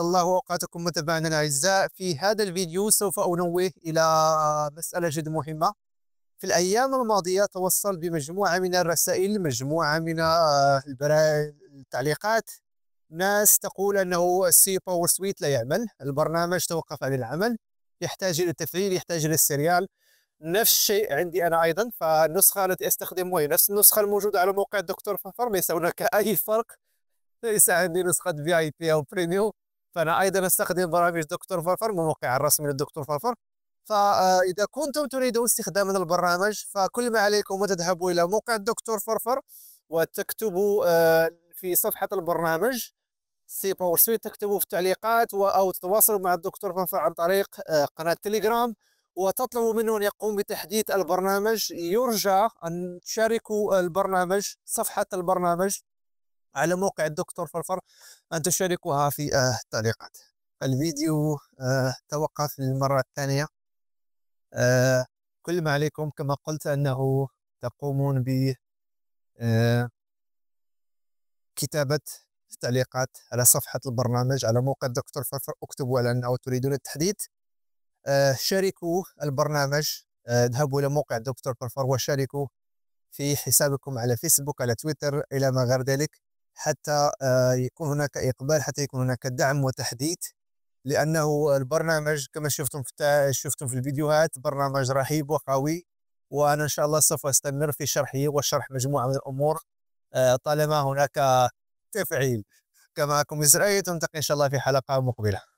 الله اوقاتكم متابعينا الاعزاء في هذا الفيديو سوف انوه الى مساله جد مهمه في الايام الماضيه توصل بمجموعه من الرسائل مجموعه من آه، التعليقات ناس تقول انه سي باور سويت لا يعمل البرنامج توقف عن العمل يحتاج الى التفعيل يحتاج الى السريال نفس الشيء عندي انا ايضا فالنسخه التي استخدمها هي نفس النسخه الموجوده على موقع الدكتور فافر ليس هناك اي فرق ليس عندي نسخه في اي بي او بريميوم فانا ايضا استخدم برامج دكتور فرفر الموقع الرسمي للدكتور فرفر فاذا كنتم تريدون استخدام هذا البرنامج فكل ما عليكم هو تذهبوا الى موقع الدكتور فرفر وتكتبوا آه، في صفحه البرنامج سي باور سويت تكتبوا في التعليقات او تتواصلوا مع الدكتور فرفر عن طريق آه، قناه تليجرام وتطلبوا منه ان يقوم بتحديث البرنامج يرجى ان تشاركوا البرنامج صفحه البرنامج على موقع الدكتور فرفر أن تشاركوها في آه التعليقات الفيديو آه توقف للمرة الثانية آه كل ما عليكم كما قلت أنه تقومون ب آه، كتابة التعليقات على صفحة البرنامج على موقع الدكتور فرفر اكتبوا على أنه تريدون التحديث آه، شاركوا البرنامج آه، اذهبوا إلى موقع الدكتور فرفر وشاركوا في حسابكم على فيسبوك على تويتر إلى ما غير ذلك حتى آه، يكون هناك اقبال حتى يكون هناك دعم وتحديث لانه البرنامج كما شفتم في شفتم في الفيديوهات برنامج رهيب وقوي وانا ان شاء الله سوف استمر في شرحه وشرح مجموعه من الامور آه، طالما هناك تفعيل كما كم اسرائيل ان شاء الله في حلقه مقبله